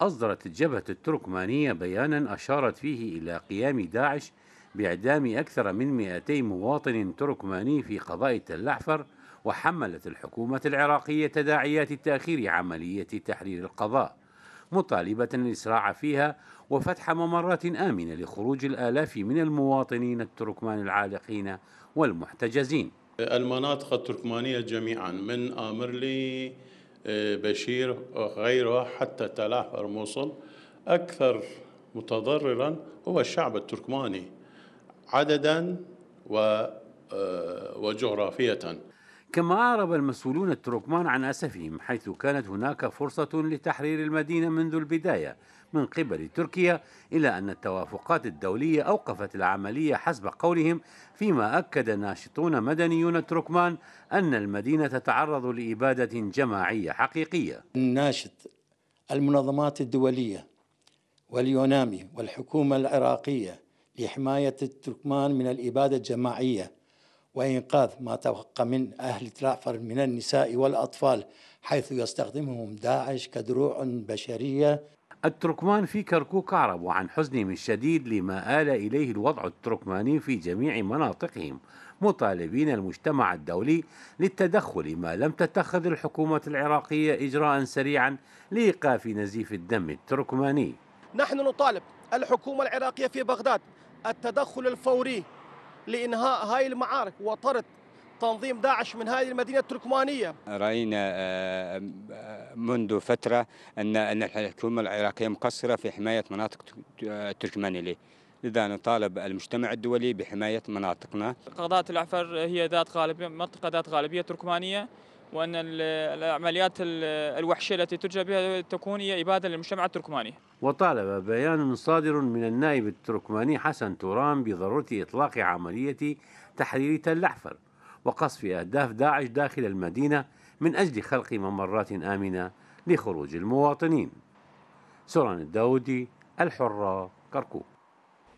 أصدرت الجبهة التركمانية بيانا أشارت فيه إلى قيام داعش بإعدام أكثر من 200 مواطن تركماني في قضاء تل أحفر وحملت الحكومة العراقية تداعيات تأخير عملية تحرير القضاء مطالبة الإسراع فيها وفتح ممرات آمنة لخروج الآلاف من المواطنين التركمان العالقين والمحتجزين المناطق التركمانية جميعا من آمرلي بشير وغيرها حتى تلاحر الموصل أكثر متضررا هو الشعب التركماني عددا آه، وجغرافية كما أعرب المسؤولون التركمان عن أسفهم حيث كانت هناك فرصة لتحرير المدينة منذ البداية من قبل تركيا إلا أن التوافقات الدولية أوقفت العملية حسب قولهم فيما أكد ناشطون مدنيون تركمان أن المدينة تتعرض لإبادة جماعية حقيقية ناشط المنظمات الدولية واليونامي والحكومة العراقية لحماية التركمان من الإبادة الجماعية وإنقاذ ما تبقى من أهل جعفر من النساء والأطفال حيث يستخدمهم داعش كدروع بشرية التركمان في كركوك عرب وعن حزنهم الشديد لما آل إليه الوضع التركماني في جميع مناطقهم مطالبين المجتمع الدولي للتدخل ما لم تتخذ الحكومة العراقية إجراء سريعا لإيقاف نزيف الدم التركماني نحن نطالب الحكومة العراقية في بغداد التدخل الفوري لإنهاء هاي المعارك وطرد تنظيم داعش من هذه المدينة التركمانية رأينا آه، منذ فترة أن أن الحكومة العراقية مقصرة في حماية مناطق التركمانية آه، ليه. لذا نطالب المجتمع الدولي بحماية مناطقنا قضاء العفر هي ذات غالبية منطقة ذات غالبية تركمانية وأن العمليات الوحشية التي تجرى بها تكون هي إبادة للمجتمع التركماني وطالب بيان صادر من النائب التركماني حسن توران بضرورة إطلاق عملية تحرير تل أحفر وقصف أهداف داعش داخل المدينة من أجل خلق ممرات آمنة لخروج المواطنين سران الداودي الحرة كركوك